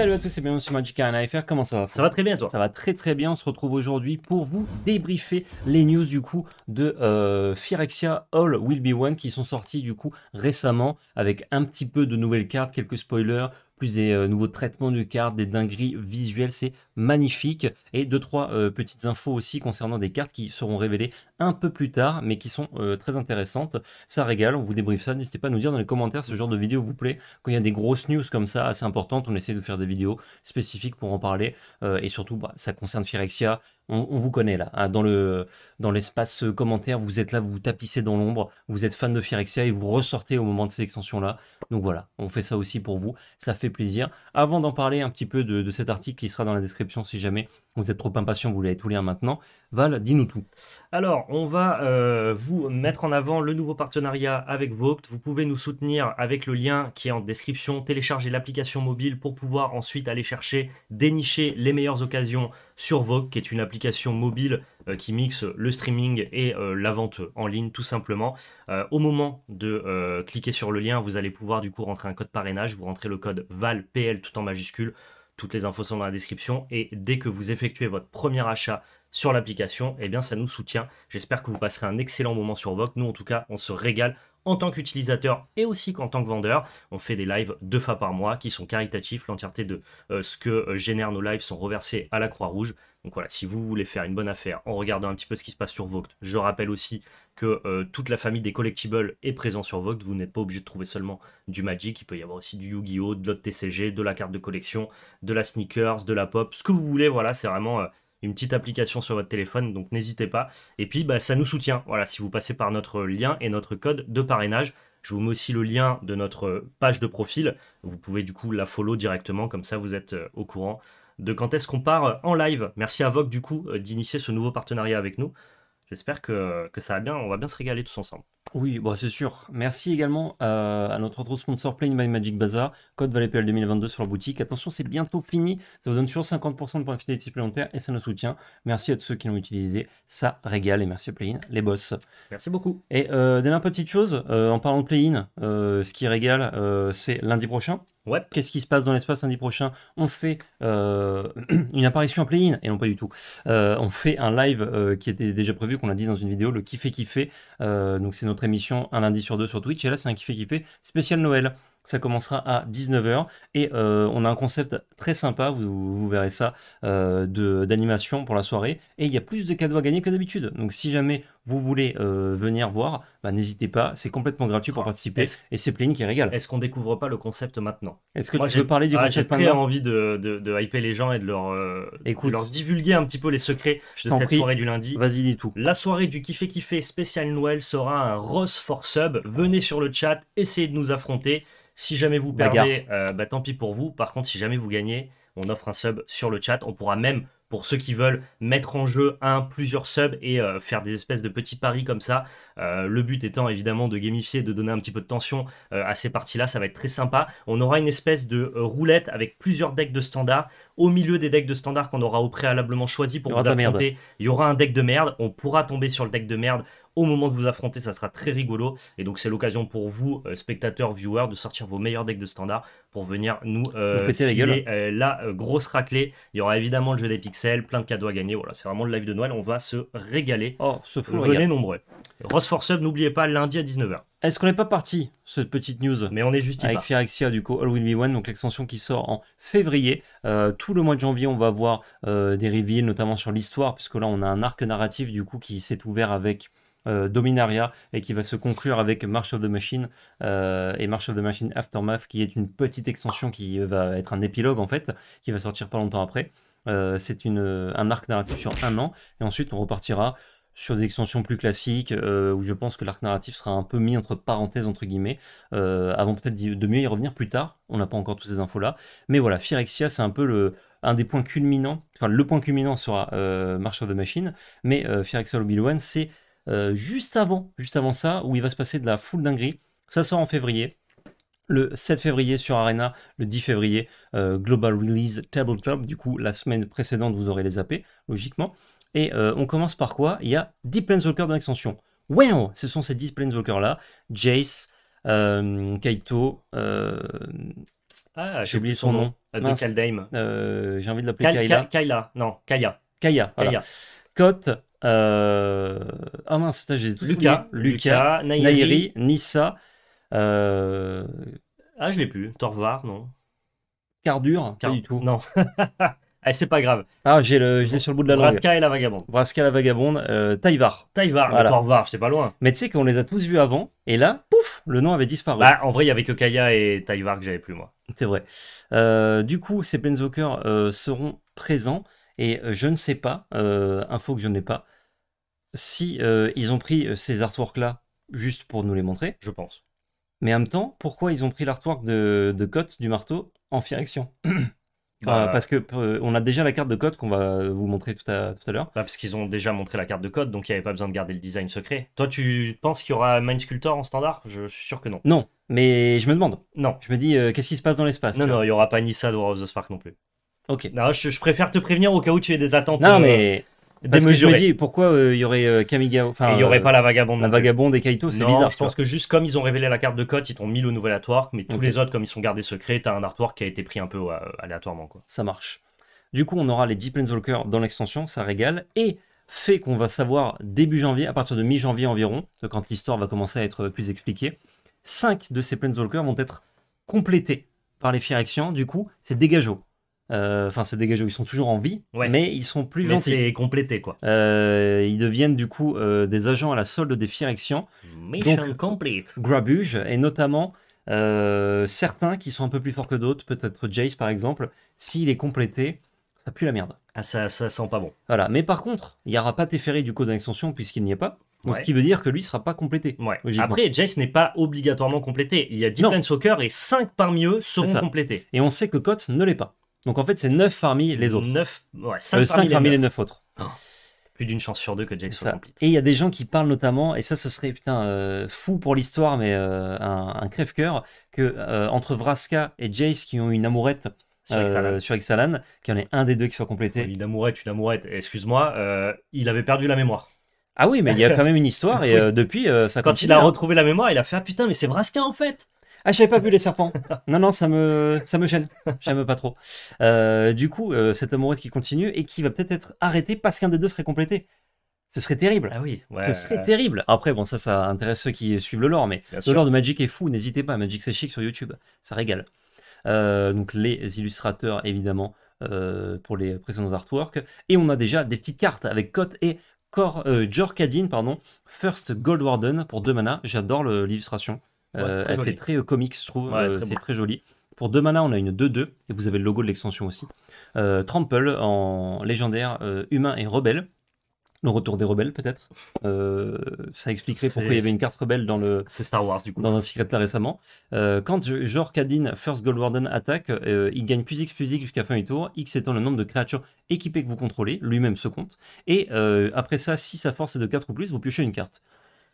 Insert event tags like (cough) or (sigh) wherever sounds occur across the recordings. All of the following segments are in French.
Salut à tous et bienvenue sur Magic comment ça va Ça va très bien toi Ça va très très bien, on se retrouve aujourd'hui pour vous débriefer les news du coup de euh, Phyrexia All Will Be One qui sont sortis du coup récemment avec un petit peu de nouvelles cartes, quelques spoilers, plus des euh, nouveaux traitements de cartes, des dingueries visuelles, c'est magnifique et deux trois euh, petites infos aussi concernant des cartes qui seront révélées un peu plus tard mais qui sont euh, très intéressantes. Ça régale, on vous débriefe ça. N'hésitez pas à nous dire dans les commentaires ce genre de vidéo vous plaît. Quand il y a des grosses news comme ça assez importante, on essaie de faire des vidéos spécifiques pour en parler euh, et surtout bah, ça concerne Phyrexia. On, vous connaît là, hein. dans le dans l'espace commentaire, vous êtes là, vous, vous tapissez dans l'ombre, vous êtes fan de Phyrexia et vous ressortez au moment de cette extension là Donc voilà, on fait ça aussi pour vous, ça fait plaisir. Avant d'en parler un petit peu de cet article qui sera dans la description, si jamais vous êtes trop impatient, vous voulez tout lire maintenant. Val, dis-nous tout. Alors, on va euh, vous mettre en avant le nouveau partenariat avec Vogt. Vous pouvez nous soutenir avec le lien qui est en description. Téléchargez l'application mobile pour pouvoir ensuite aller chercher, dénicher les meilleures occasions sur Vogt, qui est une application mobile euh, qui mixe le streaming et euh, la vente en ligne, tout simplement. au moment de cliquer sur le lien, vous allez pouvoir du coup rentrer un code parrainage. Vous rentrez le code VALPL tout en majuscule. Toutes les infos sont dans la description et dès que vous effectuez votre premier achat sur l'application, eh bien ça nous soutient. J'espère que vous passerez un excellent moment sur Vogue. Nous en tout cas, on se régale en tant qu'utilisateur et aussi qu'en tant que vendeur. On fait des lives deux fois par mois qui sont caritatifs. L'entièreté de euh, ce que euh, génèrent nos lives sont reversés à la Croix-Rouge. Donc voilà, si vous voulez faire une bonne affaire en regardant un petit peu ce qui se passe sur Vogt, je rappelle aussi que euh, toute la famille des collectibles est présente sur Vogt. Vous n'êtes pas obligé de trouver seulement du Magic, il peut y avoir aussi du Yu-Gi-Oh!, de l'autre TCG, de la carte de collection, de la sneakers, de la pop, ce que vous voulez. Voilà, c'est vraiment. Euh, une petite application sur votre téléphone, donc n'hésitez pas. Et puis, bah, ça nous soutient. Voilà, si vous passez par notre lien et notre code de parrainage, je vous mets aussi le lien de notre euh, page de profil. Vous pouvez du coup la follow directement, comme ça vous êtes au courant de quand est-ce qu'on part euh, en live. Merci à Vogue du coup euh, d'initier ce nouveau partenariat avec nous. J'espère que, ça va bien, on va bien se régaler tous ensemble. Oui, bah c'est sûr. Merci également euh, à notre autre sponsor Playing by Magic Bazaar, code ValetPL 2022 sur la boutique. Attention, c'est bientôt fini. Ça vous donne sur 50% de points de fidélité supplémentaires et ça nous soutient. Merci à tous ceux qui l'ont utilisé. Ça régale et merci à Playin, les boss. Merci beaucoup. Et euh, dernière petite chose, euh, en parlant de Playin, ce qui régale, c'est lundi prochain. Ouais. Qu'est-ce qui se passe dans l'espace lundi prochain On fait (clears throat) une apparition à play-in, et non pas du tout. on fait un live qui était déjà prévu, qu'on a dit dans une vidéo, le kiffer kiffer. donc c'est notre émission un lundi sur deux sur Twitch. Et là, c'est un kiffé kiffé spécial Noël. Ça commencera à 19h et euh, on a un concept très sympa, vous, verrez ça, euh, de d'animation pour la soirée. Et il y a plus de cadeaux à gagner que d'habitude. Donc si jamais vous voulez euh, venir voir, bah, n'hésitez pas, c'est complètement gratuit pour participer et c'est plein qui régale. Est-ce qu'on découvre pas le concept maintenant Est-ce que Moi, tu veux parler du ah, concept envie de, hyper les gens et de leur, euh, leur divulguer un petit peu les secrets de cette soirée du lundi. Vas-y, dis tout. La soirée du Kiffé Kiffé spécial Noël sera un Ross for Sub. Venez sur le chat, essayez de nous affronter. Si jamais vous perdez, euh, bah, tant pis pour vous. Par contre, si jamais vous gagnez, on offre un sub sur le chat. On pourra même pour ceux qui veulent mettre en jeu un, plusieurs subs et euh, faire des espèces de petits paris comme ça euh, le but étant évidemment de gamifier, de donner un petit peu de tension euh, à ces parties-là, ça va être très sympa. On aura une espèce de euh, roulette avec plusieurs decks de standard. Au milieu des decks de standard qu'on aura au préalablement choisi pour vous affronter, il y aura un deck de merde. On pourra tomber sur le deck de merde au moment de vous affronter, ça sera très rigolo. Et donc c'est l'occasion pour vous, spectateurs, viewers, de sortir vos meilleurs decks de standard pour venir nous euh, filer, la, grosse raclée. Il y aura évidemment le jeu des pixels, plein de cadeaux à gagner. Voilà, c'est vraiment le live de Noël. On va se régaler. Oh, se fout, Venez nombreux. Force Up, n'oubliez pas, lundi à 19h. Est-ce qu'on n'est pas parti, cette petite news Mais on est juste Avec Phyrexia, du coup, All Will Be One, donc l'extension qui sort en février. Euh, tout le mois de janvier, on va voir euh, des reveals, notamment sur l'histoire, puisque là, on a un arc narratif, du coup, qui s'est ouvert avec euh, Dominaria et qui va se conclure avec March of the Machine et March of the Machine Aftermath qui est une petite extension qui va être un épilogue en fait qui va sortir pas longtemps après. c'est un arc narratif sur un an et ensuite on repartira sur des extensions plus classiques, euh, où je pense que l'arc narratif sera un peu mis entre parenthèses, entre guillemets, euh, avant peut-être de mieux y revenir plus tard. On n'a pas encore toutes ces infos-là. Mais voilà, Phyrexia, c'est un peu le, un des points culminants. Enfin, le point culminant sera euh, March of the Machine, mais euh, Phyrexia Lobby One, c'est juste avant, juste avant ça, où il va se passer de la foule dinguerie. Ça sort en février. Le 7 février sur Arena, le 10 février, Global Release Tabletop, du coup la semaine précédente vous aurez les AP, logiquement. Et euh, on commence par quoi Il y a 10 Planeswalkers dans l'extension. Wow Ce sont ces 10 Planeswalkers-là. Jace, euh, Kaito, euh, ah, j'ai oublié son nom. nom. De Kaldheim. j'ai envie de l'appeler Kaila. Kaila, non, Kaya. Kaya, voilà. Kaya. Cote, ah mince, j'ai tout Lucas, oublié. Lucas, Nairi. Nissa. Ah, je l'ai plus. Torvar, non. Cardur. pas du tout. Non. (laughs) Ah, c'est pas grave. Ah, j'ai le, je l'ai sur le bout de la langue. Vraska et la vagabonde. Vraska la vagabonde, euh, Taïvar. Taïvar, voilà. Corvar, j'étais pas loin. Mais tu sais qu'on les a tous vus avant, et là, pouf, le nom avait disparu. Bah, en vrai, il y avait que Kaya et Taïvar que j'avais plus, moi. C'est vrai. Euh, du coup, ces Planeswalkers euh, seront présents, et euh, je ne sais pas, info que je n'ai pas, si ils ont pris ces artworks-là juste pour nous les montrer. Je pense. Mais en même temps, pourquoi ils ont pris l'artwork de, de Cotte du marteau en direction (clears throat) Bah, parce que euh, on a déjà la carte de code qu'on va vous montrer tout à, tout à l'heure. Bah, parce qu'ils ont déjà montré la carte de code, donc il n'y avait pas besoin de garder le design secret. Toi, tu penses qu'il y aura Sculptor en standard Je suis sûr que non. Non, mais je me demande. Non. Je me dis, euh, qu'est-ce qui se passe dans l'espace Non, non, il n'y aura pas Nissa de of the Spark non plus. Ok. Non, je, je, préfère te prévenir au cas où tu aies des attentes. Non, euh, mais parce je me dis pourquoi euh, il y aurait euh, enfin il y aurait euh, pas la vagabonde. La vagabonde et Kaito, c'est bizarre. Je pense que juste comme ils ont révélé la carte de Cote, ils t'ont mis le nouvel artwork, mais tous les autres comme ils sont gardés secrets, t'as un artwork qui a été pris un peu aléatoirement quoi. Ça marche. Du coup, on aura les 10 Planeswalkers dans l'extension, ça régale et fait qu'on va savoir début janvier, à partir de mi-janvier environ, quand l'histoire va commencer à être plus expliquée, 5 de ces Planeswalkers vont être complétés par les Firexians. Du coup, c'est dégageau. Euh, enfin, c'est dégagé. Ils sont toujours en vie, mais ils sont plus mais C'est complété, quoi. Euh, ils deviennent du coup euh, des agents à la solde des Phyrexians. Mission complete. Grabuge, et notamment certains qui sont un peu plus forts que d'autres, peut-être Jace par exemple, s'il est complété, ça pue la merde. Ah, ça, ça sent pas bon. Voilà, mais par contre, il n'y aura pas Teferi du code d'extension puisqu'il n'y est pas. Donc, Ce qui veut dire que lui sera pas complété. Ouais. Après, Jace n'est pas obligatoirement complété. Il y a 10 Planeswalkers et 5 parmi eux seront complétés. Et on sait que Cote ne l'est pas. Donc en fait, c'est 9 parmi les autres. 9, ouais, 5, euh, parmi, les 9, autres. Ah. plus d'une chance sur deux que Jace soit complete. Et il y a des gens qui parlent notamment, et ça, ce serait putain euh, fou pour l'histoire, mais euh, un, crève-cœur, que entre Vraska et Jace qui ont une amourette. Sur Exalan, qu'il en ait un des deux qui soit complété. Une amourette, une amourette, excuse-moi, il avait perdu la mémoire. Ah oui, mais il y a quand même une histoire, et depuis, ça (laughs) Quand il a hein. retrouvé la mémoire, il a fait Ah putain, mais c'est Vraska en fait ah, j'avais pas vu les serpents. Non, non, ça me, ça me gêne. J'aime pas trop. Euh, du coup, euh, cette amoureuse qui continue et qui va peut-être être arrêtée parce qu'un des deux serait complété. Ce serait terrible. Ah oui, Ce serait terrible. Après, bon, ça, ça intéresse ceux qui suivent le lore, mais le lore de Magic est fou. N'hésitez pas, Magic c'est chic sur YouTube. Ça régale. Euh, donc, les illustrateurs, évidemment, pour les précédents artworks. Et on a déjà des petites cartes avec Cote et Cor, Jorkadin, pardon, First Gold Warden pour deux manas. J'adore l'illustration. Ouais, euh, elle fait très euh, comique, je trouve. Euh, c'est très joli. Pour 2 mana, on a une 2-2, et vous avez le logo de l'extension aussi. Trample en légendaire, humain et rebelle. Le retour des rebelles, peut-être. ça expliquerait pourquoi il y avait une carte rebelle dans le. Star Wars, du coup. Dans un secret là récemment. quand genre Kadin, First Gold Warden, attaque, il gagne plus X plus X jusqu'à fin du tour, X étant le nombre de créatures équipées que vous contrôlez, lui-même se compte. Et après ça, si sa force est de 4 ou plus, vous piochez une carte.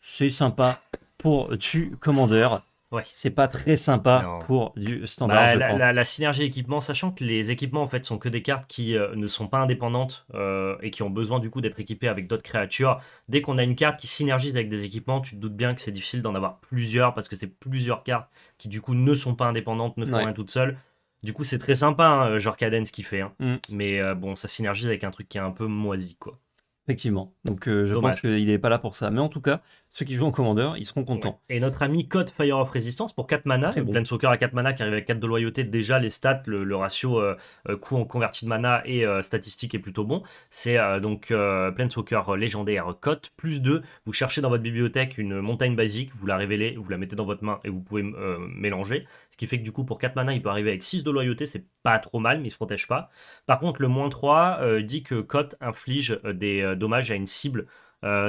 C'est sympa, pour tu commandeur. Ouais. C'est pas très sympa pour du bah, standard. la, synergie équipement, sachant que les équipements en fait sont que des cartes qui euh, ne sont pas indépendantes euh, et qui ont besoin du coup d'être équipées avec d'autres créatures. Dès qu'on a une carte qui synergise avec des équipements, tu te doutes bien que c'est difficile d'en avoir plusieurs parce que c'est plusieurs cartes qui du coup ne sont pas indépendantes, ne font rien toutes seules. Du coup, c'est très sympa, hein, genre Cadence qui fait. Hein. Mm. Mais euh, bon, ça synergise avec un truc qui est un peu moisi quoi. Effectivement. Donc euh, je pense qu'il n'est pas là pour ça. Mais en tout cas, ceux qui jouent en commandeur, ils seront contents. Et notre ami Code Fire of Resistance pour 4 mana, et bon. Soccer à 4 mana qui arrive avec 4 de loyauté, déjà les stats, le, ratio euh, euh, coût en converti de mana et statistique est plutôt bon. C'est donc plein Soccer légendaire Code plus 2. Vous cherchez dans votre bibliothèque une montagne basique, vous la révélez, vous la mettez dans votre main et vous pouvez mélanger. Ce qui fait que du coup, pour 4 mana, il peut arriver avec 6 de loyauté, c'est pas trop mal, mais il se protège pas. Par contre, le moins 3 euh, dit que Cote inflige euh, des euh, dommages à une cible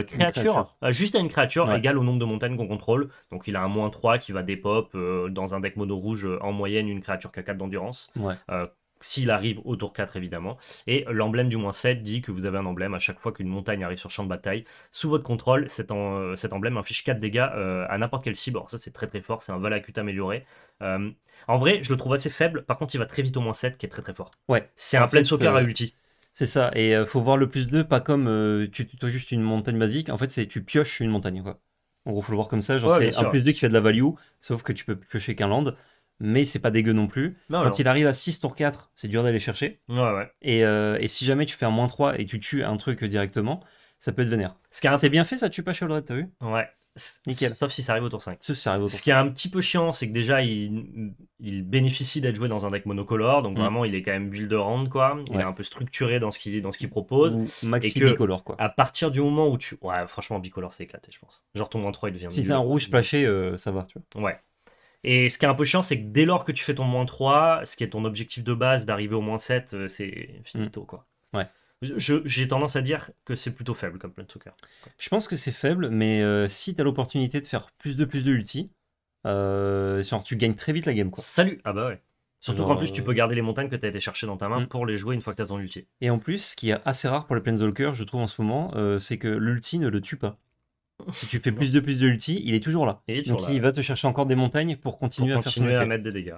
créature, juste à une créature égale au nombre de montagnes qu'on contrôle. Donc il a un moins 3 qui va dépop dans un deck mono rouge en moyenne une créature qui 4 d'endurance s'il arrive au tour 4 évidemment. Et l'emblème du moins 7 dit que vous avez un emblème à chaque fois qu'une montagne arrive sur champ de bataille. Sous votre contrôle, cet, euh, emblème inflige 4 dégâts euh, à n'importe quel cibor ça c'est très très fort, c'est un Valakut amélioré. Euh, en vrai, je le trouve assez faible, par contre il va très vite au moins 7 qui est très très fort. Ouais. C'est un soccer à ulti. C'est ça, et il faut voir le plus 2, pas comme tu as juste une montagne basique, en fait c'est tu pioches une montagne quoi. En gros, faut le voir comme ça, genre c'est un plus 2 qui fait de la value, sauf que tu peux piocher qu'un land mais c'est pas dégueu non plus. Quand il arrive à 6 tour 4, c'est dur d'aller chercher. Et, euh, et, si jamais tu fais un moins 3 et tu tues un truc directement, ça peut être vénère. C'est bien fait, ça tue pas tu t'as vu Ouais. Nickel. Sauf si ça arrive au tour 5. Ce qui est un petit peu chiant, c'est que déjà, il, il bénéficie d'être joué dans un deck monocolore. Donc, mm. vraiment, il est quand même build round, quoi. Il est un peu structuré dans ce qu'il propose. Ou maxi bicolore, quoi. À partir du moment où tu. Ouais, franchement, bicolore, c'est éclaté, je pense. Genre, ton moins 3, il devient. Si c'est un rouge splashé, euh, ça va, tu vois. Ouais. Et ce qui est un peu chiant, c'est que dès lors que tu fais ton moins 3, ce qui est ton objectif de base d'arriver au moins 7, euh, c'est finito, mm. quoi. Ouais. J'ai tendance à dire que c'est plutôt faible comme Planeswalker. Je pense que c'est faible, mais euh, si tu as l'opportunité de faire plus de plus de ulti, euh, tu gagnes très vite la game. Quoi. Salut Ah bah ouais. Surtout qu'en plus, tu peux garder les montagnes que tu as été chercher dans ta main mm. pour les jouer une fois que tu as ton ulti. Et en plus, ce qui est assez rare pour les Planeswalkers, je trouve en ce moment, c'est que l'ulti ne le tue pas. Si tu fais (laughs) plus de plus de ulti, il est toujours là. Donc il va te chercher encore des montagnes pour continuer, à, faire son à mettre des dégâts.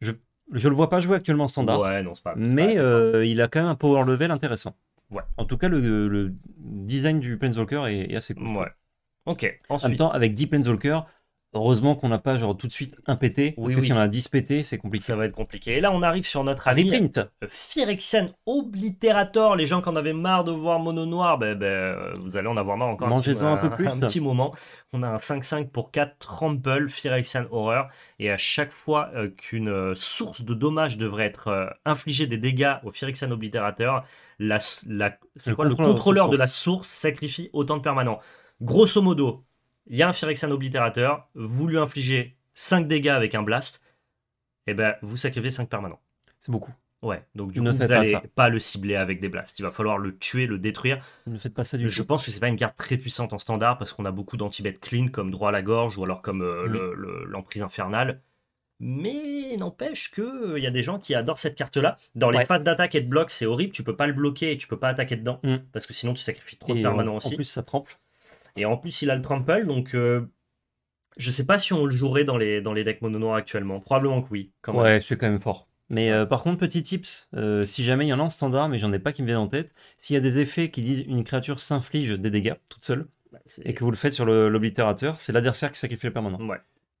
Je je le vois pas jouer actuellement standard. pas, mais euh, il a quand même un power level intéressant. Ouais. En tout cas, le, design du Planeswalker est, assez cool. Ouais. Ok. Ensuite. En même temps, avec 10 Planeswalkers, Heureusement qu'on n'a pas genre tout de suite un pété. Parce oui, que si on a 10 pétés, c'est compliqué. Ça va être compliqué. Et là, on arrive sur notre ami Reprint. Euh, Phyrexian Obliterator. Les gens qui en avaient marre de voir Mono Noir, ben, ben, euh, vous allez en avoir marre encore. Mangez-en un, euh, peu plus. Un petit moment. On a un 5-5 pour 4 Trample Phyrexian Horror. Et à chaque fois qu'une source de dommage devrait être infligée des dégâts au Phyrexian Obliterator, la le contrôleur de la source sacrifie autant de permanents. Grosso modo, il y a un Phyrexian oblitérateur, vous lui infligez 5 dégâts avec un blast, et eh ben vous sacrifiez 5 permanents. C'est beaucoup. Ouais, donc du coup, vous n'allez pas, le cibler avec des blasts. Il va falloir le tuer, le détruire. Ne faites pas ça du Je pense que c'est pas une carte très puissante en standard parce qu'on a beaucoup danti clean comme droit à la gorge ou alors comme euh, mm. l'emprise infernale. Mais n'empêche que euh, il y a des gens qui adorent cette carte-là. Dans les phases d'attaque et de bloc, c'est horrible. Tu peux pas le bloquer et tu peux pas attaquer dedans mm. parce que sinon tu sacrifies trop de permanents aussi. En plus, ça trempe. Et en plus, il a le trample, donc euh, je sais pas si on le jouerait dans les, dans les decks mono noir actuellement. Probablement que oui. ouais, c'est quand même fort. Mais euh, par contre, petit tips, euh, si jamais il y en a un standard, mais j'en ai pas qui me vient en tête, s'il y a des effets qui disent une créature s'inflige des dégâts toute seule, bah, et que vous le faites sur l'oblitérateur, c'est l'adversaire qui sacrifie le permanent.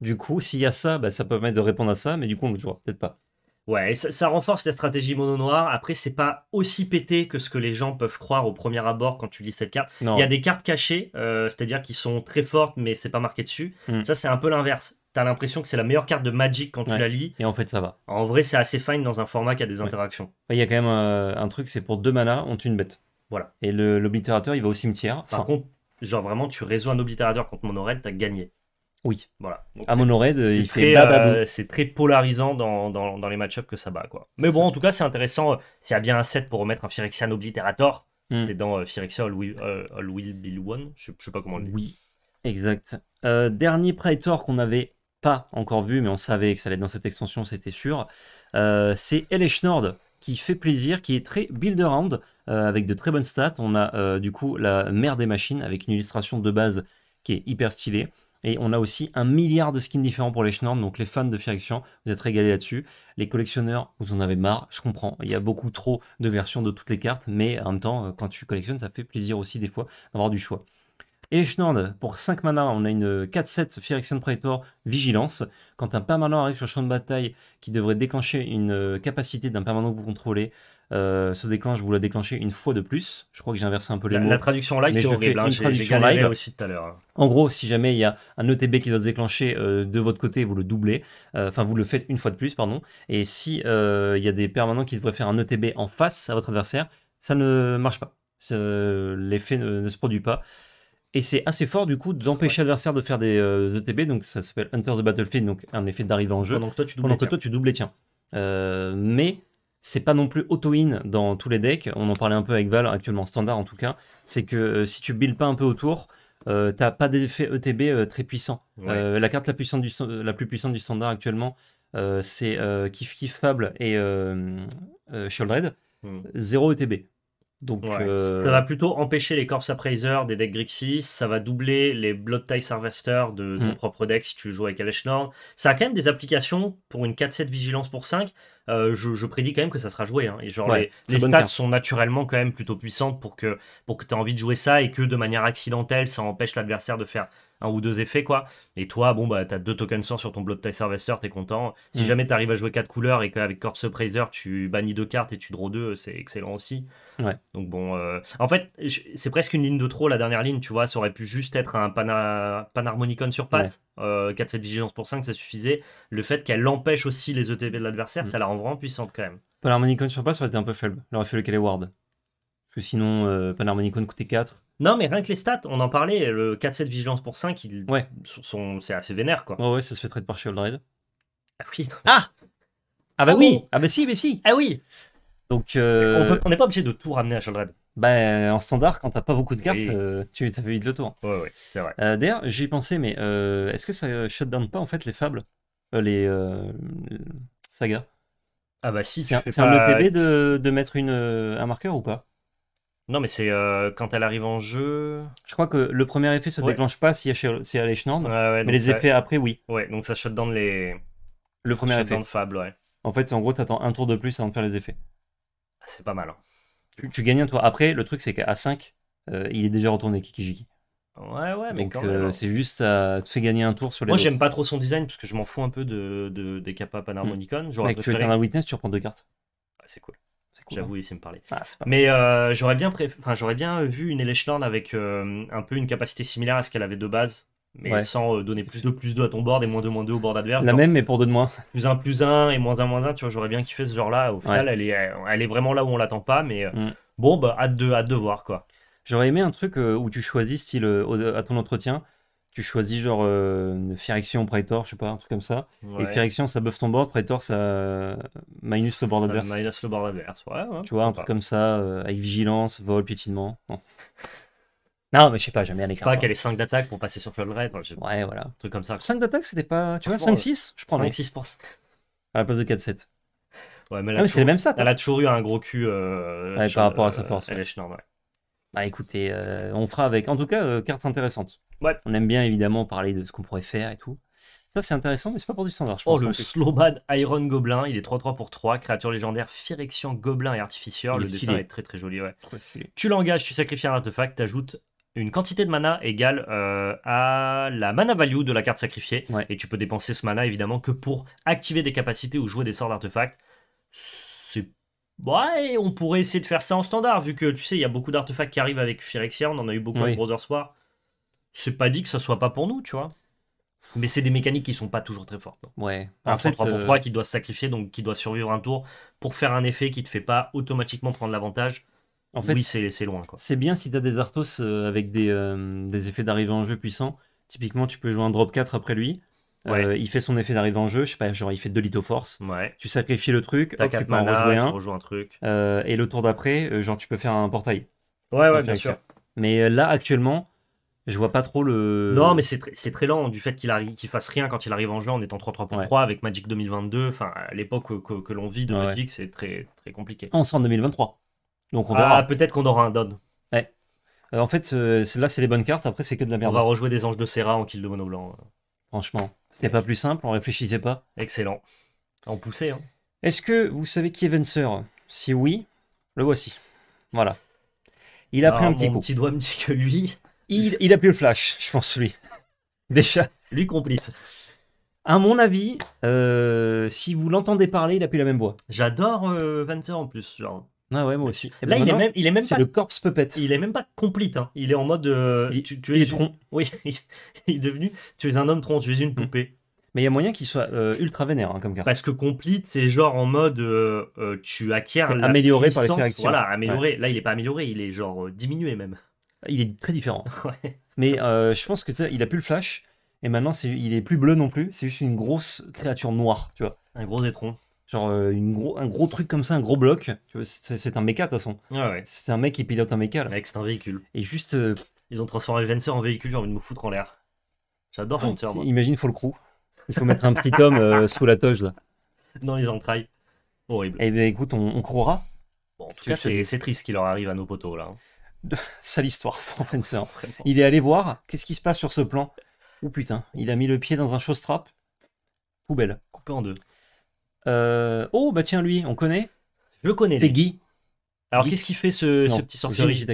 Du coup, s'il y a ça, bah, ça peut permettre de répondre à ça, mais du coup, on le jouera peut-être pas. Ouais, ça, renforce la stratégie mono noir Après, c'est pas aussi pété que ce que les gens peuvent croire au premier abord quand tu lis cette carte. Il y a des cartes cachées, euh, c'est-à-dire qui sont très fortes, mais c'est pas marqué dessus. Hmm. Ça, c'est un peu l'inverse. T'as l'impression que c'est la meilleure carte de Magic quand tu la lis. Et en fait, ça va. En vrai, c'est assez fine dans un format qui a des interactions. Il y a quand même euh, un truc, c'est pour deux manas, on tue une bête. Voilà. Et l'oblitérateur, il va au cimetière. Par contre, genre vraiment, tu résous un oblitérateur contre oreille, t'as gagné. Oui. Voilà. à Monored, il euh, C'est très polarisant dans, les match que ça bat. Quoi. Mais bon, en tout cas, c'est intéressant. Euh, s'il y a bien un set pour remettre un Phyrexian Obliterator, hmm. c'est dans euh, Phyrexia All Will, Be One. Je, ne sais pas comment le Oui, exact. dernier Praetor qu'on n'avait pas encore vu, mais on savait que ça allait être dans cette extension, c'était sûr. c'est Eleshnord qui fait plaisir, qui est très build around, avec de très bonnes stats. On a du coup la mère des machines avec une illustration de base qui est hyper stylée. Et on a aussi un milliard de skins différents pour les Schnorn, donc les fans de Fire vous êtes régalés là-dessus. Les collectionneurs, vous en avez marre, je comprends. Il y a beaucoup trop de versions de toutes les cartes, mais en même temps, quand tu collectionnes, ça fait plaisir aussi des fois d'avoir du choix. Et les Schnorn, pour 5 mana, on a une 4-7 Fire Action Predator Vigilance. Quand un permanent arrive sur le champ de bataille qui devrait déclencher une euh, capacité d'un permanent que vous contrôlez, se euh, déclenche, vous la déclenchez une fois de plus. Je crois que j'ai inversé un peu les la, mots. La traduction live, c'est horrible. Hein, une traduction live aussi tout à l'heure. En gros, si jamais il y a un ETB qui doit se déclencher euh, de votre côté, vous le doublez. Euh, enfin, vous le faites une fois de plus, pardon. Et si il y a des permanents qui devraient faire un ETB en face à votre adversaire, ça ne marche pas. L'effet ne, se produit pas. Et c'est assez fort du coup d'empêcher l'adversaire de faire des ETB, e donc ça s'appelle Hunter the Battlefield, donc un effet d'arrivée en jeu. Pendant que toi tu doubles, toi tu doubles les tiens. mais c'est pas non plus auto-in dans tous les decks. On en parlait un peu avec Val, actuellement standard en tout cas. C'est que euh, si tu builds pas un peu autour, euh, t'as pas d'effet ETB euh, très puissant. la carte la, plus puissante du standard actuellement, c'est Kif Kif Fable et Shieldred. Hmm. Zéro ETB. Donc, euh, Ça va plutôt empêcher les Corpse Appraiser des decks Grixis, ça va doubler les Blood tie Harvester de ton mm. propre deck si tu joues avec nord Ça a quand même des applications pour une 4-7 vigilance pour 5. Euh, je, prédis quand même que ça sera joué. Hein. Et genre les, les stats sont naturellement quand même plutôt puissantes pour que, pour que tu aies envie de jouer ça et que de manière accidentelle, ça empêche l'adversaire de faire un ou deux effets, quoi. Et toi, bon, bah, t'as deux tokens sorts sur ton taille Harvester, t'es content. Si mm. jamais t'arrives à jouer quatre couleurs et qu'avec Corpse Praiser, tu bannis deux cartes et tu draws deux, c'est excellent aussi. Ouais. Donc bon, euh, en fait, c'est presque une ligne de trop, la dernière ligne, tu vois. Ça aurait pu juste être un Panharmonicon sur pattes. 4-7 euh, Vigilance pour 5, ça suffisait. Le fait qu'elle empêche aussi les ETP de l'adversaire, mm. ça la rend vraiment puissante quand même. Panharmonicon sur patte, ça aurait été un peu faible. Elle aurait fait le ward. Parce que sinon, euh, Panharmonicon coûtait 4. Non, mais rien que les stats, on en parlait, le 4-7 vigilance pour 5, c'est assez vénère quoi. Ouais, ouais, ça se fait traiter par Shield Raid. Ah oui. Ah Ah bah ah oui Ah bah si, mais si Ah oui Donc. Euh, on n'est pas obligé de tout ramener à Shield Raid. Bah, en standard, quand t'as pas beaucoup de cartes, euh, tu vite le tour. Ouais, ouais, c'est vrai. Euh, d'ailleurs, j'y pensais, mais est-ce que ça down pas en fait les fables Les sagas Ah bah si, c'est un, pas... un e ETB de, de mettre une, un marqueur ou pas non, mais c'est euh, quand elle arrive en jeu. Je crois que le premier effet se déclenche pas si elle a est ouais, mais les effets après, oui. Ouais, donc ça dans les. Le premier effet. Fable, ouais. En fait, en gros, t'attends un tour de plus avant de faire les effets. Ah, c'est pas mal. Hein. Tu, gagnes un tour. Après, le truc, c'est qu'à 5, euh, il est déjà retourné Kikijiki. Ouais, ouais, mais quand euh, hein. C'est juste, ça te fait gagner un tour sur les. Moi, j'aime pas trop son design parce que je m'en fous un peu de, des capas hmm. Panharmonicon. Mmh. J'aurais tu un Witness, tu reprends deux cartes. Ah, c'est cool. J'avoue, hein. il sait me parler. Ah, mais euh, j'aurais bien, enfin, bien vu une Elechland avec euh, un peu une capacité similaire à ce qu'elle avait de base. Mais sans euh, donner plus 2, plus 2 à ton board et moins 2 moins 2 au board adverse. La même, mais pour 2 de moins. Plus 1 plus 1 et moins 1 moins 1, tu vois, j'aurais bien kiffé ce genre-là. Au final, elle, est, elle est vraiment là où on l'attend pas, mais euh, mm. bon, bah, hâte de, hâte de voir quoi. J'aurais aimé un truc où tu choisis, style à ton entretien, tu choisis genre euh, Firection, Praetor, je sais pas, un truc comme ça. Et Firection, ça buff ton board, Praetor, ça minus le board adverse. Minus le ouais. ouais tu vois, un truc comme ça, euh, avec vigilance, vol, piétinement. Non. (laughs) non mais je sais pas, j'aime bien les cartes. Pas qu'elle ait 5 hein. d'attaque pour passer sur Flood Red. Ouais, voilà. Un truc comme ça. 5 d'attaque, c'était pas. Tu vois, 5-6 Je prends 5-6 pour À la place de 4-7. Ouais, mais, là, ah, c'est le même ça. Elle a hein. toujours eu un gros cul. Euh, ouais, par rapport à sa euh, force. Elle est Bah écoutez, euh, on fera avec. En tout cas, carte intéressante. On aime bien évidemment parler de ce qu'on pourrait faire et tout. Ça, c'est intéressant, mais c'est pas pour du standard. Je oh, le euh, Slowbad Iron Goblin, il est 3-3 pour 3, créature légendaire, Phyrexian Goblin et Artificieur. Le dessin est très très joli, ouais. tu l'engages, tu sacrifies un artefact, t'ajoutes une quantité de mana égale euh, à la mana value de la carte sacrifiée. Et tu peux dépenser ce mana évidemment que pour activer des capacités ou jouer des sorts d'artefacts. C'est. Ouais, on pourrait essayer de faire ça en standard, vu que tu sais, il y a beaucoup d'artefacts qui arrivent avec Phyrexia on en a eu beaucoup avec Brothers War Soir c'est pas dit que ça soit pas pour nous, tu vois. Mais c'est des mécaniques qui sont pas toujours très fortes. ouais. En fait, 3 pour 3 euh, qui doit se sacrifier, donc qui doit survivre un tour pour faire un effet qui te fait pas automatiquement prendre l'avantage. En fait, oui, c'est loin. C'est bien si tu as des Arthos euh, avec euh, des, effets d'arrivée en jeu puissants. Typiquement, tu peux jouer un drop 4 après lui. il fait son effet d'arrivée en jeu, je sais pas, genre il fait 2 Force. Ouais. Tu sacrifies le truc, tu peux en rejouer un. truc. et le tour d'après, genre tu peux faire un portail. Ouais, ouais, bien sûr. Mais là, actuellement, je vois pas trop le. Non, mais c'est très lent du fait qu'il qu fasse rien quand il arrive en jeu en étant 3-3.3 avec Magic 2022. Enfin, l'époque que, l'on vit de ah Magic, c'est très, très compliqué. Ah, on sort en 2023. Donc on ah, verra. peut-être qu'on aura un don. Ouais. Euh, en fait, là, c'est les bonnes cartes. Après, c'est que de la merde. On va rejouer des anges de Serra en kill de mono blanc. Franchement, c'était pas plus simple. On réfléchissait pas. Excellent. On poussait. Hein. Est-ce que vous savez qui est Venser Si oui, le voici. Voilà. Il a pris un petit coup. Mon petit doigt me dit que lui, il, a plus le flash, je pense, lui. (laughs) Déjà. Lui Complete. À mon avis, euh, si vous l'entendez parler, il a plus la même voix. J'adore euh, en plus, genre. Ah ouais, moi aussi. Eh Là, ben il, est même, il C'est pas... le corpse puppet. Il est même pas complete. Hein. Il est en mode. Euh, il, tu, est Oui, (laughs) il est devenu. Tu es un homme tronc, tu es une mm. poupée. Mais il y a moyen qu'il soit euh, ultra vénère hein, comme carte. Parce que complete, c'est genre en mode. tu acquiers. La amélioré par les Voilà, amélioré. Là, il est pas amélioré, il est genre diminué même il est très différent. (laughs) Mais euh, je pense que ça, il a plus le flash. Et maintenant, il est plus bleu non plus. C'est juste une grosse créature noire, tu vois. Un gros étron. Genre euh, une gros, un gros truc comme ça, un gros bloc. C'est un mecha de toute façon. C'est un mec qui pilote un mecha Là. Mec, c'est un véhicule. Et juste. Euh, Ils ont transformé Venser en véhicule, j'ai envie de me foutre en l'air. J'adore Venser. Imagine, Imagine, faut le crew. Il faut mettre un petit homme (laughs) sous la toge là. Dans les entrailles. Horrible. Eh bien écoute, on, on croira. Bon, en tout cas, c'est triste ce qui leur arrive à nos poteaux là. Hein de... (laughs) sale histoire, (laughs) Il est allé voir, qu'est-ce qui se passe sur ce plan Oh putain, il a mis le pied dans un strap. Poubelle. Coupé en deux. Euh, oh bah tiens, lui, on connaît. Je connais. C'est Guy. Alors qu'est-ce qui fait ce, petit sorcery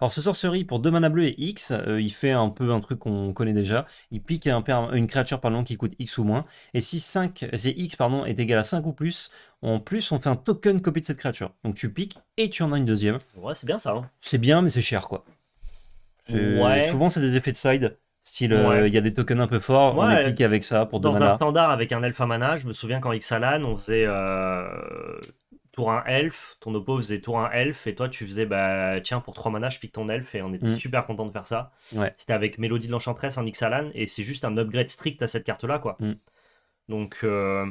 Alors ce sorcery pour deux mana bleus et X, euh, il fait un peu un truc qu'on connaît déjà. Il pique une créature qui coûte X ou moins. Et si 5, X pardon, est égal à 5 ou plus, en plus on fait un token copie de cette créature. Donc tu piques et tu en as une deuxième. Ouais, c'est bien ça. Hein. C'est bien, mais c'est cher quoi. Ouais. Souvent c'est des effets de side. Style, euh, il y a des tokens un peu forts, on les pique avec ça pour deux Dans un standard avec un Alpha Mana, je me souviens quand Xalan, on faisait. Euh tour 1 elf, ton oppo faisait tour 1 elf, et toi tu faisais bah tiens pour 3 mana je pique ton elf et on était mm. super content de faire ça. C'était avec Mélodie de l'Enchantresse en Xalan et c'est juste un upgrade strict à cette carte là quoi. Mm. Donc euh,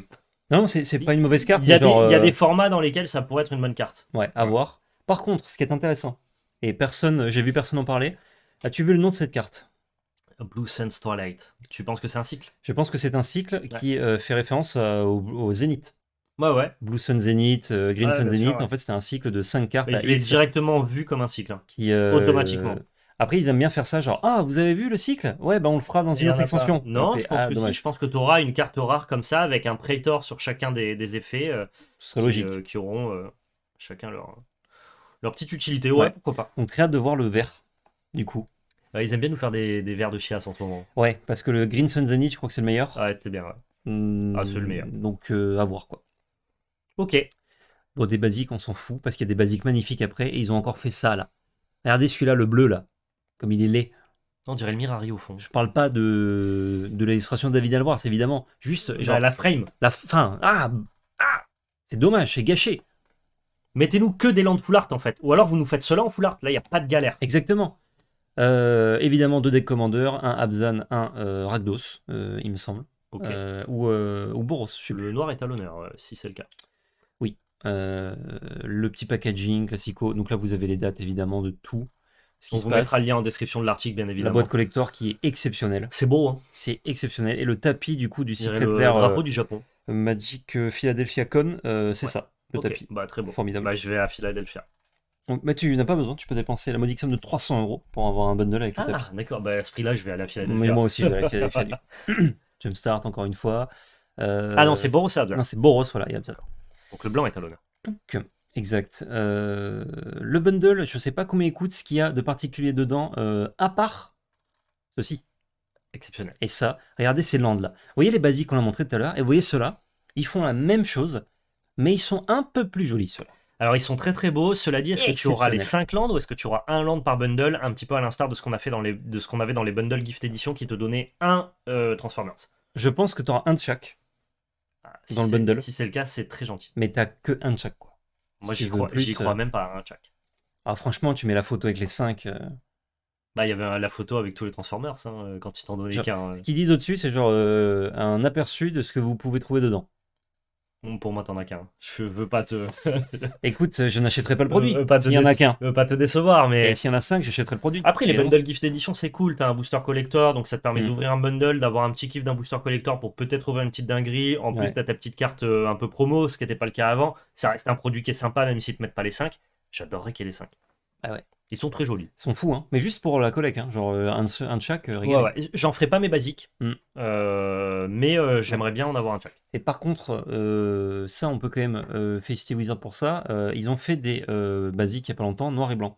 non c'est, pas une mauvaise carte. Il y, a euh, des, formats dans lesquels ça pourrait être une bonne carte. Ouais, à voir. Par contre, ce qui est intéressant et personne, j'ai vu personne en parler. As-tu vu le nom de cette carte Blue Sense Twilight. Tu penses que c'est un cycle Je pense que c'est un cycle qui euh, fait référence au Zénith. Ouais, ouais. Blue Sun Zenith, euh, Green Sun Zenith, en fait, c'était un cycle de 5 cartes. il est directement vu comme un cycle. Hein. Qui, euh, Automatiquement. Après, ils aiment bien faire ça, genre Ah, vous avez vu le cycle Ouais, bah, on le fera dans une autre extension. Non, ah, je, pense que tu auras une carte rare comme ça, avec un Praetor sur chacun des, effets. Euh, ce serait qui, logique. qui auront chacun leur, leur petite utilité. Ouais, pourquoi pas. On très hâte de voir le vert, du coup. Bah, ils aiment bien nous faire des, des verres de chiasse en ce moment. Ouais, parce que le Green Sun Zenith, je crois que c'est le meilleur. Ouais, c'était bien, ouais. Hmm, ah, c'est le meilleur. Donc, à voir, quoi. Ok. Bon, des basiques, on s'en fout, parce qu'il y a des basiques magnifiques après, et ils ont encore fait ça, là. Regardez celui-là, le bleu, là. Comme il est laid. On dirait le Mirari au fond. Je parle pas de, l'illustration de David Alvars, évidemment. Juste, bah, genre. la frame. La fin. Ah, ah C'est dommage, c'est gâché. Mettez-nous que des landes full art, en fait. Ou alors vous nous faites cela en full art. Là, il n'y a pas de galère. Exactement. Euh, évidemment, deux decks commandeurs, un Abzan, un euh, Ragdos euh, il me semble. ou, ou Boros, Le noir est à l'honneur, si c'est le cas. Euh, le petit packaging classico. Donc là, vous avez les dates évidemment de tout. Ce qui On se vous mettra le lien en description de l'article, bien évidemment. La boîte collector qui est exceptionnelle. C'est beau, hein C'est exceptionnel. Et le tapis du coup du Secret drapeau euh, du Japon. Magic euh, Philadelphia Con, c'est ça, le tapis. Bah, très beau. Formidable. Bah, je vais à Philadelphia. mais tu n'as pas besoin, tu peux dépenser la modique somme de 300 euros pour avoir un bundle avec le ah, tapis. D'accord, bah, à ce prix-là, je vais à la Philadelphia. moi aussi, je vais à la Philadelphia. (laughs) Jumpstart, encore une fois. Ah non, c'est Boros. Non, c'est Boros, voilà. Il y a... Donc le blanc est à l'honneur. Exact. Euh, le bundle, je ne sais pas combien il ce qu'il y a de particulier dedans, euh, à part ceci. Exceptionnel. Et ça, regardez ces landes là. Vous voyez les basiques qu'on a montré tout à l'heure, et vous voyez ceux-là, ils font la même chose, mais ils sont un peu plus jolis ceux-là. Alors ils sont très très beaux, cela dit, est-ce que tu auras les 5 landes ou est-ce que tu auras un land par bundle, un petit peu à l'instar de ce qu'on avait dans les bundles Gift Edition qui te donnaient un euh, Transformers Je pense que tu auras un de chaque. Si dans le bundle. Si c'est le cas, c'est très gentil. Mais t'as que un chaque quoi. Moi, j'y crois, crois euh, même pas à un tchak. Ah, franchement, tu mets la photo avec les 5. Euh, bah, il y avait la photo avec tous les Transformers hein, euh, quand ils t'en donnaient qu'un. Ce qu'ils disent au-dessus, c'est genre un aperçu de ce que vous pouvez trouver dedans pour moi, t'en as qu'un. Je veux pas te. (laughs) Écoute, je n'achèterai pas le euh, produit. Euh, il y en a qu'un. Je veux pas te décevoir, mais. s'il y en a cinq, j'achèterai le produit. Après, les bundles gift edition, c'est cool. T'as un booster collector, donc ça te permet mm. d'ouvrir un bundle, d'avoir un petit kiff d'un booster collector pour peut-être ouvrir une petite dinguerie. En plus, t'as ta petite carte euh, un peu promo, ce qui n'était pas le cas avant. Ça reste un produit qui est sympa, même si s'ils te mettent pas les cinq J'adorerais qu'il y ait les cinq. Ah ouais. Ils sont très jolis. Ils sont fous, hein. Mais juste pour la collecte, hein. genre euh, un, un de chaque. Euh, J'en ferai pas mes basiques, mm. euh, mais j'aimerais bien en avoir un chaque. Et par contre, ça, on peut quand même féliciter Wizard pour ça. ils ont fait des basiques il y a pas longtemps, noir et blanc.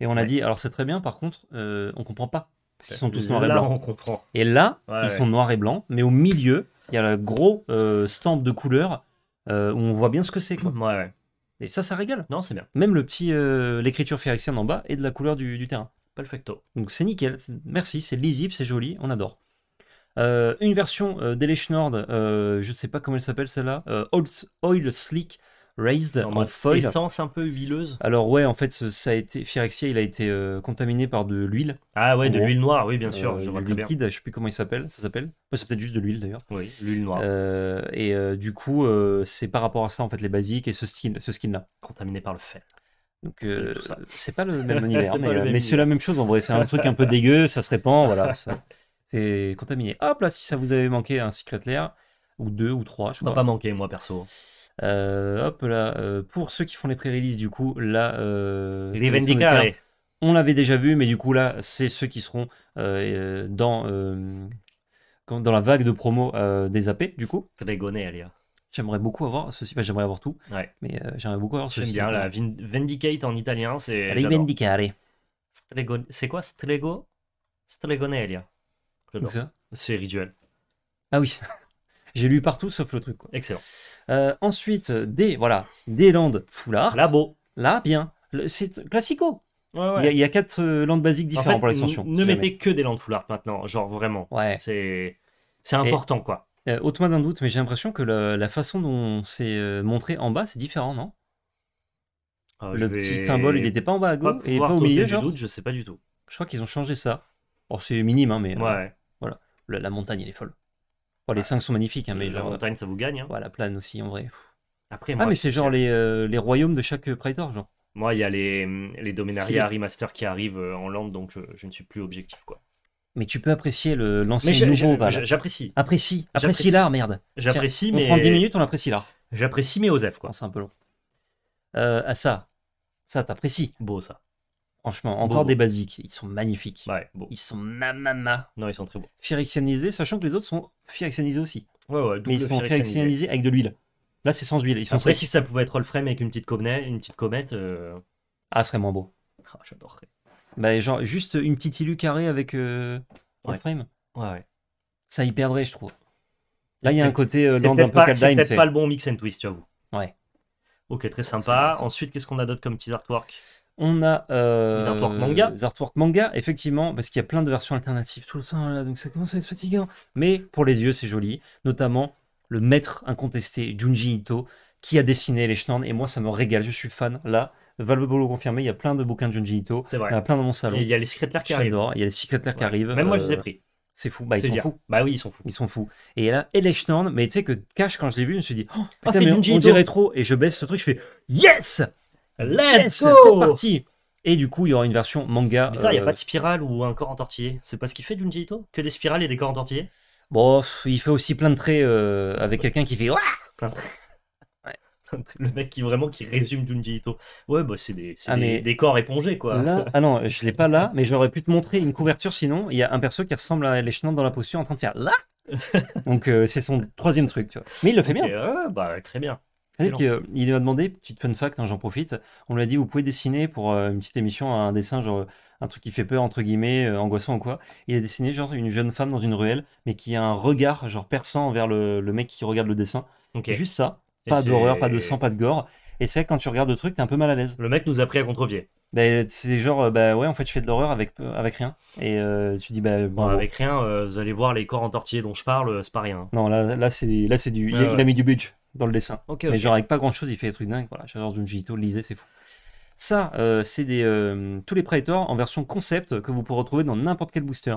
Et on a dit, alors c'est très bien, par contre, on comprend pas. Parce qu'ils sont tous noirs et blancs. on comprend. Et là, ils sont noirs et blancs, mais au milieu, il y a le gros stamp de couleur où on voit bien ce que c'est. Quoi. ouais. Et ça, ça régale. Non, c'est bien. Même le petit, euh, l'écriture phyrexienne en bas est de la couleur du, du terrain. Perfecto. Donc c'est nickel. Merci, c'est lisible, c'est joli, on adore. Euh, une version euh, euh je ne sais pas comment elle s'appelle celle-là, Oil Slick, raised en, en foil. Essence un peu huileuse. Alors ouais, en fait, ça a été Phyrexia, il a été euh, contaminé par de l'huile. Ah ouais, de l'huile noire, oui, bien sûr. Euh, je vois liquide, je sais plus comment il s'appelle. Ça s'appelle. Ouais, c'est peut-être juste de l'huile d'ailleurs. Oui, l'huile noire. Euh, et du coup, c'est par rapport à ça en fait les basiques et ce skin, ce skin là. Contaminé par le fer. Donc c'est pas le même (laughs) univers, mais, c'est la même chose en vrai. C'est un truc un peu (laughs) dégueu, ça se répand, voilà. C'est contaminé. Hop là, si ça vous avait manqué un Secret Lair, ou deux ou trois, je crois. pas manqué moi perso. Euh, hop là, euh, pour ceux qui font les pré-releases, du coup, là. Euh, on l'avait déjà vu, mais du coup, là, c'est ceux qui seront dans dans la vague de promo des AP, du coup. Stregoneria. Hein. J'aimerais beaucoup avoir ceci. Enfin, bah, j'aimerais avoir tout. Ouais. Mais j'aimerais beaucoup avoir ceci. J'aime la Vindicate en italien, c'est. Rivendicare. C'est quoi Strego hein. C'est rituel. Ah oui. (laughs) J'ai lu partout sauf le truc. Excellent. Euh, ensuite, des, voilà, des landes foulard. Labo Là, beau. Là, bien. C'est classico. Il, y a, quatre euh, landes basiques différentes pour l'extension. Ne mettez que des landes foulard maintenant, genre vraiment. Ouais. C'est, important, quoi. Euh, Autrement d'un doute, mais j'ai l'impression que la façon dont c'est montré en bas, c'est différent, non ah, Le petit symbole, il n'était pas en bas à gauche et pas au milieu, genre doute, Je sais pas du tout. Je crois qu'ils ont changé ça. Bon, c'est minime, hein, mais voilà. la montagne, elle est folle. Oh, les 5 bah, sont magnifiques, hein, mais la montagne ça vous gagne. Hein. Ouais, la plane aussi en vrai. Après, ah, mais c'est genre euh, les, royaumes de chaque euh, Praetor, genre. Moi, il y a les, hum, les Remaster qui arrivent euh, en land, donc je, ne suis plus objectif, quoi. Mais tu peux apprécier l'ancien nouveau, J'apprécie. Apprécie. Apprécie l'art, merde. J'apprécie, mais. On prend 10 minutes, on apprécie l'art. J'apprécie, mais Osef, quoi. Oh, c'est un peu long. à ça. Ça, t'apprécies. Beau, ça. Franchement, encore des basiques. Ils sont magnifiques. Ouais, bon. Ils sont mamama. Non, ils sont très beaux. Phyrexianisés, sachant que les autres sont phyrexianisés aussi. Ouais, ouais, Mais ils sont phyrexianisés avec de l'huile. Là, c'est sans huile. Ils sont Après, si ça pouvait être le frame avec une petite comète, une petite comète euh, ah, ce serait moins beau. Ah, J'adorerais. Bah, genre, juste une petite ilu carrée avec euh, frame. Ouais, ouais. Ça y perdrait, je trouve. Là, il y a un côté euh, land un peu C'est peut-être pas le bon mix and twist, j'avoue. Ouais. Ok, très sympa. Ensuite, qu'est-ce qu'on a d'autre comme petit artwork on a euh, les artworks manga. Les artworks manga, effectivement, parce qu'il y a plein de versions alternatives tout le temps, donc ça commence à être fatigant. Mais pour les yeux, c'est joli. Notamment le maître incontesté Junji Ito qui a dessiné les Schnorn. Et moi, ça me régale. Je suis fan. Là, Valve Bolo confirmé. Il y a plein de bouquins de Junji Ito. Il y a plein dans mon salon. il y a les secrétaires qui arrivent. Il y a les Secrets qui arrivent. Même moi, je les ai euh, pris. C'est fou. Bah, ils sont fous. Bah oui, ils sont fous. Ils sont fous. Et là, les Elechnorn, mais tu sais que Cash, quand je l'ai vu, je me suis dit, oh, oh c'est Junji Ito, trop. Et je baisse ce truc, je fais, yes Let's go et du coup, il y aura une version manga. Bizarre, il n'y a pas de euh, spirale ou un corps en C'est pas ce qu'il fait Junji Que des spirales et des corps entortillés Bon, il fait aussi plein de traits euh, avec quelqu'un qui fait. Plein de traits. (laughs) (laughs) Le mec qui vraiment qui résume Junji Ito. Ouais, bah c'est des, ah, des, corps épongés quoi. (laughs) ah non, je l'ai pas là, mais j'aurais pu te montrer une couverture sinon. Il y a un perso qui ressemble à l'échelon dans la posture en train de faire là. Donc euh, c'est son troisième truc, tu vois. Mais il le fait bien. bah très bien. Euh, il m'a demandé, petite fun fact, hein, j'en profite, on lui a dit vous pouvez dessiner pour euh, une petite émission un dessin genre euh, un truc qui fait peur entre guillemets, angoissant ou quoi. Il a dessiné genre une jeune femme dans une ruelle, mais qui a un regard genre perçant envers le, mec qui regarde le dessin. Juste ça, pas d'horreur, pas de sang, pas de gore. Et c'est vrai quand tu regardes le truc, t'es un peu mal à l'aise. Le mec nous a pris à contre-pied. Bah, c'est genre, bah ouais, en fait, je fais de l'horreur avec, avec rien. Et tu dis, bah. bon avec rien, vous allez voir les corps entortillés dont je parle, c'est pas rien. Hein. Non, là, là c'est là, c'est du. Bah, il, a mis du budget dans le dessin. Mais genre avec pas grand chose, il fait des trucs dingues. Voilà, Shadow Junjito, lisez, c'est fou. Ça, euh, c'est des euh, tous les Predators en version concept que vous pourrez retrouver dans n'importe quel booster.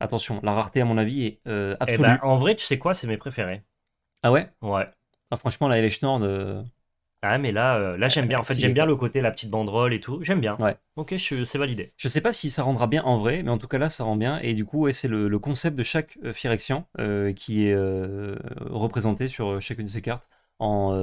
Attention, la rareté à mon avis est euh, eh ben, absolue. ben, en vrai, tu sais quoi, c'est mes préférés. Ah ouais Ouais. Ah, franchement, la LH Nord, ah mais là, euh, là j'aime ah, bien. En bah, fait, j'aime bien le côté, la petite banderole et tout. J'aime bien. Ouais. Ok, c'est validé. Je sais pas si ça rendra bien en vrai, mais en tout cas là, ça rend bien. Et du coup, c'est le, concept de chaque Firexian euh, euh, qui est représenté sur chacune de ces cartes en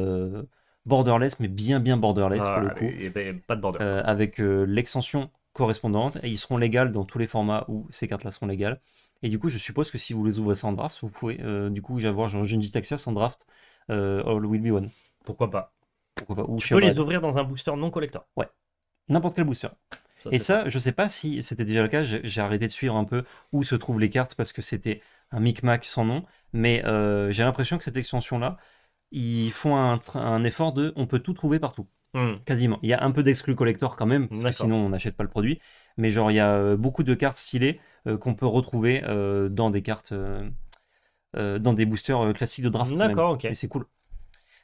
borderless, mais bien, bien borderless pour le ah, coup. Et, ben, pas de border. avec l'extension correspondante. Et ils seront légales dans tous les formats où ces cartes-là seront légales. Et du coup, je suppose que si vous les ouvrez sans draft, vous pouvez du coup avoir genre Genji Taxia sans draft All Will Be One. Pourquoi pas pourquoi tu peux les ouvrir dans un booster non collector. Ouais, n'importe quel booster. et ça, je sais pas si c'était déjà le cas, j'ai arrêté de suivre un peu où se trouvent les cartes parce que c'était un micmac sans nom, mais euh, j'ai l'impression que cette extension-là, ils font un, effort de on peut tout trouver partout. Hmm. Quasiment. Il y a un peu d'exclus collector quand même, sinon on n'achète pas le produit. Mais genre, il y a euh, beaucoup de cartes stylées euh, qu'on peut retrouver dans des cartes, dans des boosters classiques de draft. D'accord, ok. c'est cool.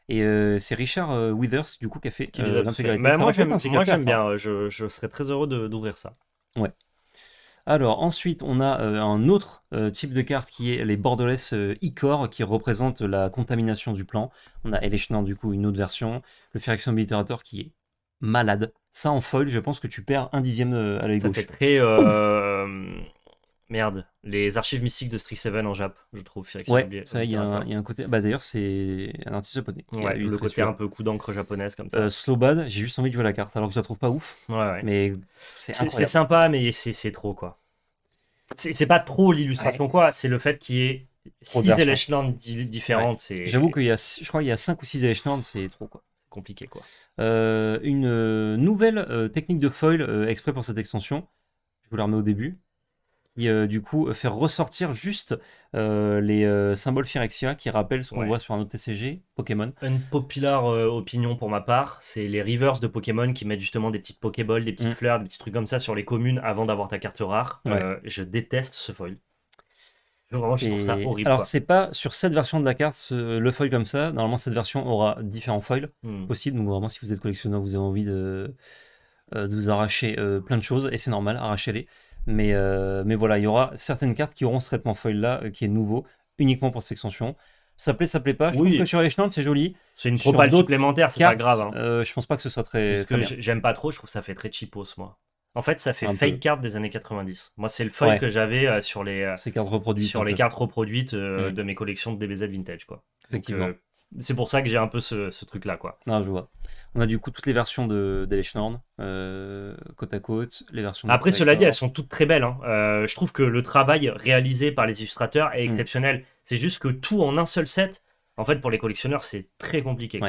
Et euh, c'est Richard euh, Withers, du coup, qui a fait euh, l'intégralité. Bah, moi, j'aime bien. Euh, je, je, serais très heureux d'ouvrir ça. Ouais. Alors, ensuite, on a un autre type de carte qui est les Bordelais Icor, qui représente la contamination du plan. On a Elechner, du coup, une autre version. Le Ferrexion Obliterator qui est malade. Ça, en foil, je pense que tu perds un dixième à la gauche. Ça fait très... Merde, les archives mystiques de Street 7 en Jap, je trouve. Ouais, ça, il y, a un côté. Bah, d'ailleurs, c'est un artiste japonais. Ouais, le côté un peu coup d'encre japonaise comme ça. Euh, Slowbad, j'ai juste envie de jouer la carte, alors que je la trouve pas ouf. Ouais, ouais. Mais c'est sympa, mais c'est trop quoi. C'est pas trop l'illustration quoi, c'est le fait qu'il y ait Trop 6 différentes. c'est... J'avoue qu'il y a, je crois, il y a 5 ou 6 land, c'est trop quoi. Compliqué quoi. Euh, une euh, nouvelle euh, technique de foil exprès pour cette extension. Je vous la remets au début. Euh, du coup euh, faire ressortir juste euh, les symboles Phyrexia qui rappellent ce qu'on voit sur un autre TCG Pokémon. Une populaire opinion pour ma part, c'est les Rivers de Pokémon qui mettent justement des petites Pokéballs, des petites mm. fleurs, des petits trucs comme ça sur les communes avant d'avoir ta carte rare. je déteste ce foil. je trouve ça Alors, c'est pas sur cette version de la carte, le foil comme ça. Normalement, cette version aura différents foils hmm. possibles. Donc, vraiment, si vous êtes collectionneur, vous avez envie de, de vous arracher plein de choses, et c'est normal, arrachez-les. Mais, euh, mais voilà, il y aura certaines cartes qui auront ce traitement feuille-là, euh, qui est nouveau, uniquement pour cette extension. Ça plaît, ça plaît pas. Je trouve que sur c'est joli. C'est une propale supplémentaire, c'est pas grave. Hein. Euh, je pense pas que ce soit très. que J'aime pas trop, je trouve que ça fait très cheapos, moi. En fait, ça fait fake card des années 90. Moi, c'est le feuille que j'avais sur les, cartes reproduites, sur les reproduites mm. de mes collections de DBZ vintage. quoi. Effectivement c'est pour ça que j'ai un peu ce, truc-là, quoi. Non, je vois. On a du coup toutes les versions de Norn, euh, côte à côte, les versions. Après, cela dit, elles sont toutes très belles. Hein. Euh, je trouve que le travail réalisé par les illustrateurs est hmm. exceptionnel. C'est juste que tout en un seul set, en fait, pour les collectionneurs, c'est très compliqué.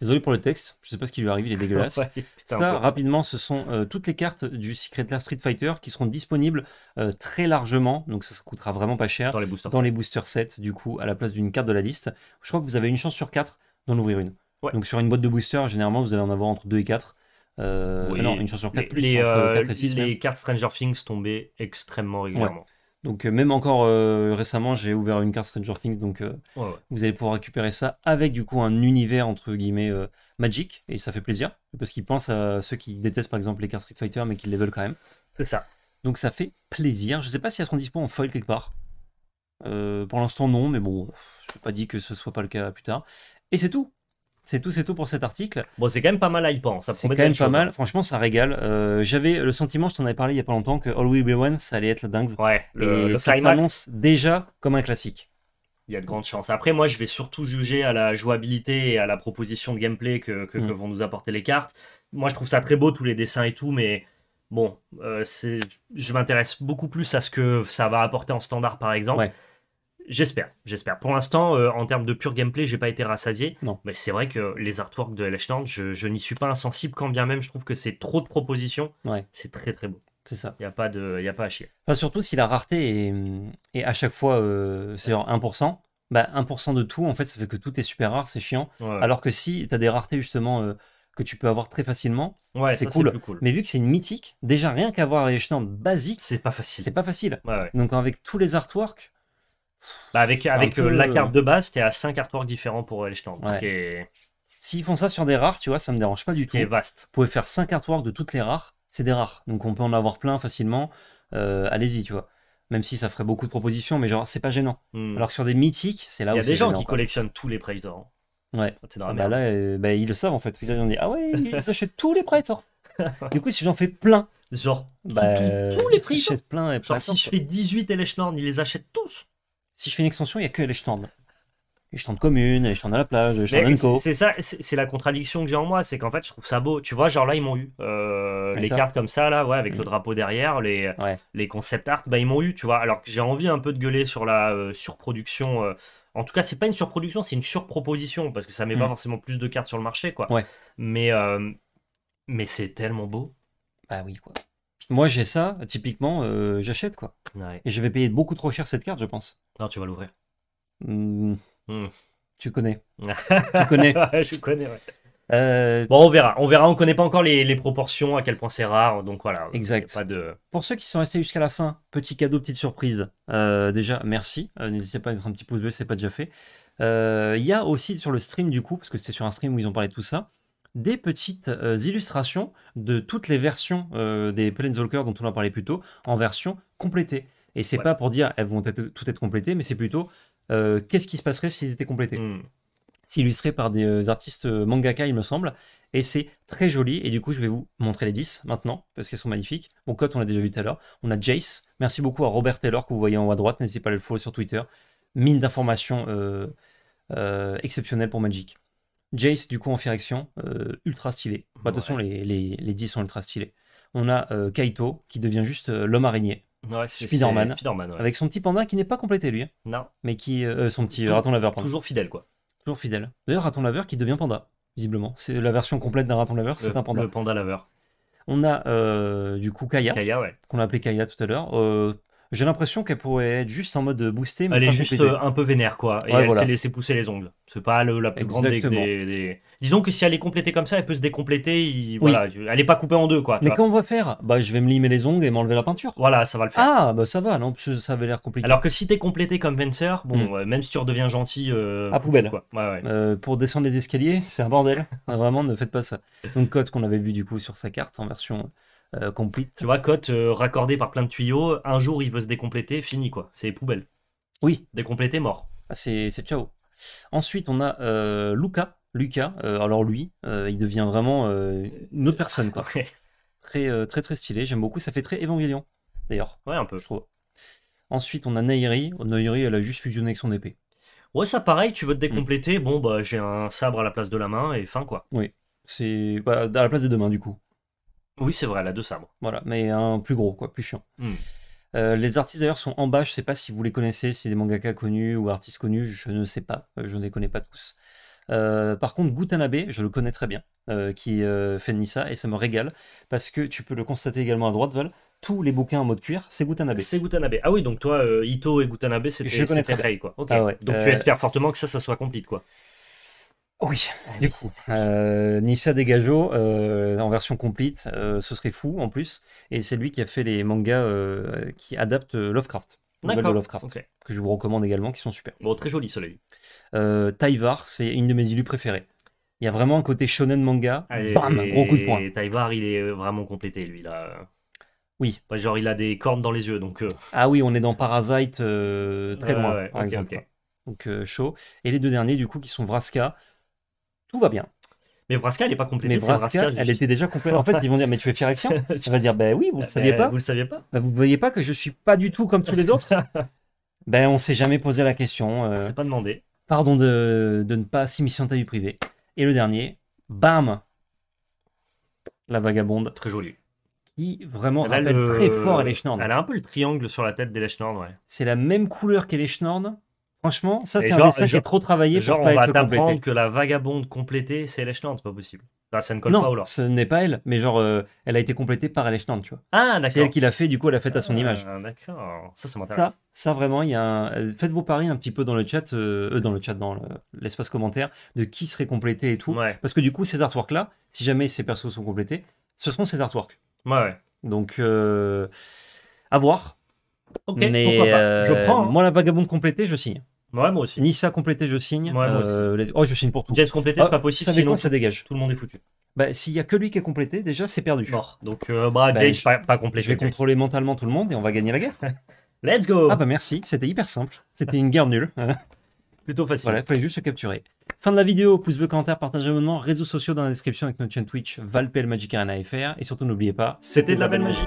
Désolé pour le texte, je sais pas ce qui lui arrive, il est dégueulasse. (laughs) Ça, rapidement, ce sont euh, toutes les cartes du Secret Lair Street Fighter qui seront disponibles euh, très largement, donc ça, se coûtera vraiment pas cher. Dans les boosters Dans les boosters sets, du coup, à la place d'une carte de la liste. Je crois que vous avez une chance sur 4 d'en ouvrir une. Donc sur une boîte de booster, généralement, vous allez en avoir entre 2 et 4. Euh, non, une chance sur 4 plus. Les, et les cartes Stranger Things tombaient extrêmement régulièrement. Donc euh, même encore euh, récemment, j'ai ouvert une carte Stranger Things, donc euh, vous allez pouvoir récupérer ça avec du coup un univers entre guillemets Magic, et ça fait plaisir parce qu'ils pensent à ceux qui détestent par exemple les cartes Street Fighter mais qui les veulent quand même. C'est ça. Donc ça fait plaisir. Je sais pas si elles seront en foil quelque part. pour l'instant non, mais bon, je n'ai pas dit que ce soit pas le cas plus tard. Et c'est tout. C'est tout, c'est tout pour cet article. Bon, c'est quand même pas mal à y Ça c'est quand même pas mal. Hein. Franchement, ça régale. Euh, j'avais le sentiment, je t'en avais parlé il y a pas longtemps, que All We Be One, ça allait être la dingue. Ouais, le, le ça déjà comme un classique. Il y a de grandes chances. Après, moi, je vais surtout juger à la jouabilité et à la proposition de gameplay que, mm. vont nous apporter les cartes. Moi, je trouve ça très beau, tous les dessins et tout, mais bon, euh, je m'intéresse beaucoup plus à ce que ça va apporter en standard, par exemple. Ouais. J'espère, j'espère. Pour l'instant, euh, en termes de pur gameplay, j'ai pas été rassasié. Non. Mais c'est vrai que les artworks de L.H. je, je n'y suis pas insensible, quand bien même je trouve que c'est trop de propositions. Ouais. C'est très très beau. C'est ça. Il n'y a, pas de, y a pas à chier. surtout si la rareté est, à chaque fois, euh, c'est 1%, 1% bah, de tout, en fait, ça fait que tout est super rare, c'est chiant. Alors que si tu as des raretés justement euh, que tu peux avoir très facilement, ouais, c'est cool. cool. Mais vu que c'est une mythique, déjà rien qu'avoir les basique, c'est pas facile. C'est pas facile. Donc avec tous les artworks. Bah avec avec euh, la carte euh, de base, t'es à 5 artworks différents pour Elchland. si S'ils font ça sur des rares, tu vois, ça me dérange pas du tout. C'est vaste. Vous pouvez faire 5 artworks de toutes les rares, c'est des rares. Donc on peut en avoir plein facilement. Euh, allez-y, tu vois. Même si ça ferait beaucoup de propositions, mais genre, c'est pas gênant. Hmm. Alors que sur des mythiques, c'est là où Il y a des gens qui collectionnent tous les Predators. Hein. Ouais. Ah bah là, bah, ils le savent en fait. Ils ont dit Ah ouais, ils (laughs) achètent tous les Predators. (laughs) du coup, si j'en fais plein. Genre, bah, tous, les Predators. si je fais 18 Elechnorn, ils les achètent tous si je fais une extension, il n'y a que les stands. Les stands communes, les stands à la plage, les stands C'est ça, c'est la contradiction que j'ai en moi, c'est qu'en fait, je trouve ça beau. Tu vois, genre là, ils m'ont eu. Euh, les cartes comme ça, là, ouais, avec le mm. drapeau derrière, les, les concept art, bah, ils m'ont eu, tu vois. Alors que j'ai envie un peu de gueuler sur la euh, surproduction. Euh. en tout cas, c'est pas une surproduction, c'est une surproposition, parce que ça met pas mm. forcément plus de cartes sur le marché, quoi. Ouais. Mais, mais c'est tellement beau. Bah oui, quoi. Moi, j'ai ça, typiquement, euh, j'achète quoi. Et je vais payer beaucoup trop cher cette carte, je pense. Non, tu vas l'ouvrir. Hmm. Hmm. Tu connais. (laughs) tu connais. je connais, ouais. Euh, bon, on verra. On verra. On connaît pas encore les, proportions, à quel point c'est rare. Donc voilà. Exact. Pour ceux qui sont restés jusqu'à la fin, petit cadeau, petite surprise. Euh, déjà, merci. N'hésitez pas à mettre un petit pouce bleu, c'est pas déjà fait. Il y a aussi sur le stream du coup, parce que c'était sur un stream où ils ont parlé de tout ça, des petites euh, illustrations de toutes les versions euh, des Planeswalkers dont on a parlé plus tôt en version complétée. Et c'est pas pour dire elles vont être, tout être complétées, mais c'est plutôt euh, qu'est-ce qui se passerait s'ils étaient complétés. Hmm. C'est illustré par des artistes mangaka, il me semble, et c'est très joli. Et du coup, je vais vous montrer les 10 maintenant, parce qu'elles sont magnifiques. Bon, Cote, on l'a déjà vu tout à l'heure. On a Jace. Merci beaucoup à Robert Taylor, que vous voyez en haut à droite. N'hésitez pas à le follow sur Twitter. Mine d'informations exceptionnelles pour Magic. Jace, du coup, en Firection, euh, ultra stylé. Bah, de toute façon, les, les, 10 sont ultra stylés. On a euh, Kaito, qui devient juste euh, l'homme araignée. Ouais, Spider-Man. Avec son petit panda qui n'est pas complété, lui. Hein. Non. Mais qui. son petit raton laveur, Toujours fidèle, quoi. Toujours fidèle. D'ailleurs, raton laveur qui devient panda, visiblement. C'est la version complète d'un raton laveur, c'est un panda. Le panda laveur. On a du coup Kaya, Kaya ouais. qu'on a appelé Kaya tout à l'heure. J'ai l'impression qu'elle pourrait être juste en mode boostée. elle est juste euh, un peu vénère, quoi. Et elle voilà. laissé pousser les ongles. C'est pas la plus grande des, Disons que si elle est complétée comme ça, elle peut se décompléter. Voilà, elle n'est pas coupée en deux, quoi. Mais comment on va faire Bah, je vais me limer les ongles et m'enlever la peinture. Voilà, ça va le faire. Ah, bah ça va, non Ça avait l'air compliqué. Alors que si t'es complété comme Venser, bon, hmm. même si tu redeviens gentil. Euh, à poubelle. Quoi. Ouais, ouais. Euh, pour descendre les escaliers, c'est un bordel. (laughs) Vraiment, ne faites pas ça. Donc, code qu'on avait vu du coup sur sa carte en version euh, complète Tu vois, cote euh, raccordé par plein de tuyaux, un jour il veut se décompléter, fini quoi, c'est poubelle. Oui. Décomplété, mort. Ah, c'est ciao. Ensuite, on a euh, Luca Luca. alors lui, il devient vraiment une autre personne quoi. Très, très très stylé, j'aime beaucoup, ça fait très évangélion d'ailleurs. Ouais, un peu. Je trouve. Ensuite, on a Nairi. Nairi, elle a juste fusionné avec son épée. Ouais, ça pareil, tu veux te mm. décompléter, bon bah j'ai un sabre à la place de la main et fin quoi. Oui, c'est bah, à la place des deux mains du coup. Oui, c'est vrai, la a deux sabres. Voilà, mais un plus gros, quoi, plus chiant. Hmm. Euh, les artistes d'ailleurs sont en bas, je sais pas si vous les connaissez, si des mangaka connus ou artistes connus, je ne sais pas, euh, je ne les connais pas tous. Euh, par contre, Gutanabe, je le connais très bien, qui fait Nissa, et ça me régale, parce que tu peux le constater également à droite, Val, tous les bouquins en mode cuir, c'est Gutanabe. C'est Gutanabe. Ah oui, donc toi, Ito et Gutanabe, c'est très quoi. très ah Donc tu espères fortement que ça, ça soit compliqué quoi. Oui, du coup, euh, Degajo euh, en version complète, euh, ce serait fou en plus, et c'est lui qui a fait les mangas euh, qui adaptent Lovecraft, Lovecraft, que je vous recommande également, qui sont super. Bon, très joli soleil. Taivar, c'est une de mes élus préférées. Il y a vraiment un côté shonen manga, bam, et... gros de poing. il est vraiment complété lui là. Oui. genre il a des cornes dans les yeux donc. Ah oui, on est dans Parasite très loin par exemple. Donc chaud. Et les deux derniers du coup qui sont Vraska tout va bien. Mais Brasca, elle n'est pas complétée. Mais Vraska, elle était déjà complète. En fait, ils vont dire, mais tu fais action. (laughs) Tu vas dire, ben oui, vous ne le eh, saviez pas. Vous le saviez pas bah, Vous ne voyez pas que je suis pas du tout comme tous les autres (laughs) Ben, on s'est jamais posé la question. Euh, pas demandé. Pardon de, ne pas s'immiscer ta vie privée. Et le dernier, bam La vagabonde. Très jolie. Qui vraiment elle rappelle très fort à Elle a un peu le triangle sur la tête des ouais. C'est la même couleur qu'Eleschnorn, Franchement, ça, c'est un message. qui trop travaillé genre, pour pas on va que la vagabonde complétée, c'est Lechland, c'est pas possible. ça ne colle pas au ce n'est pas elle, mais genre, euh, elle a été complétée par Alechland, tu vois. Ah, d'accord. C'est elle qui l'a fait, du coup, elle l'a faite à son ah, image. D'accord, ça, ça m'intéresse. Ça, vraiment, il y a un... Euh, Faites vos paris un petit peu dans le chat, euh, dans le chat, dans l'espace commentaire, de qui serait complété et tout. Parce que du coup, ces artworks-là, si jamais ces persos sont complétés, ce seront ces artworks. Ouais. Donc, à voir. Ok, pourquoi pas. Je prends, hein. Moi, la vagabonde complétée, je signe. Ouais, moi aussi. Nice complété, je signe. euh, Oh, je signe pour tout. Jets complété, c'est pas ah, possible. Ça, ça dégage. Tout le monde est foutu. Bah, s'il y a que lui qui est complété, déjà, c'est perdu. Mort. Donc, euh, bah, bah pas, pas complété. Je vais contrôler mentalement tout le monde et on va gagner la guerre. (laughs) Let's go Ah bah merci, c'était hyper simple. C'était une guerre nulle. (laughs) Plutôt facile. Voilà, fallait juste se capturer. Fin de la vidéo, pouce bleu, commentaire, partage, abonnement, réseaux sociaux dans la description avec notre chaîne Twitch, Valpel Magic Arena FR. Et surtout, n'oubliez pas, c'était de la belle magie.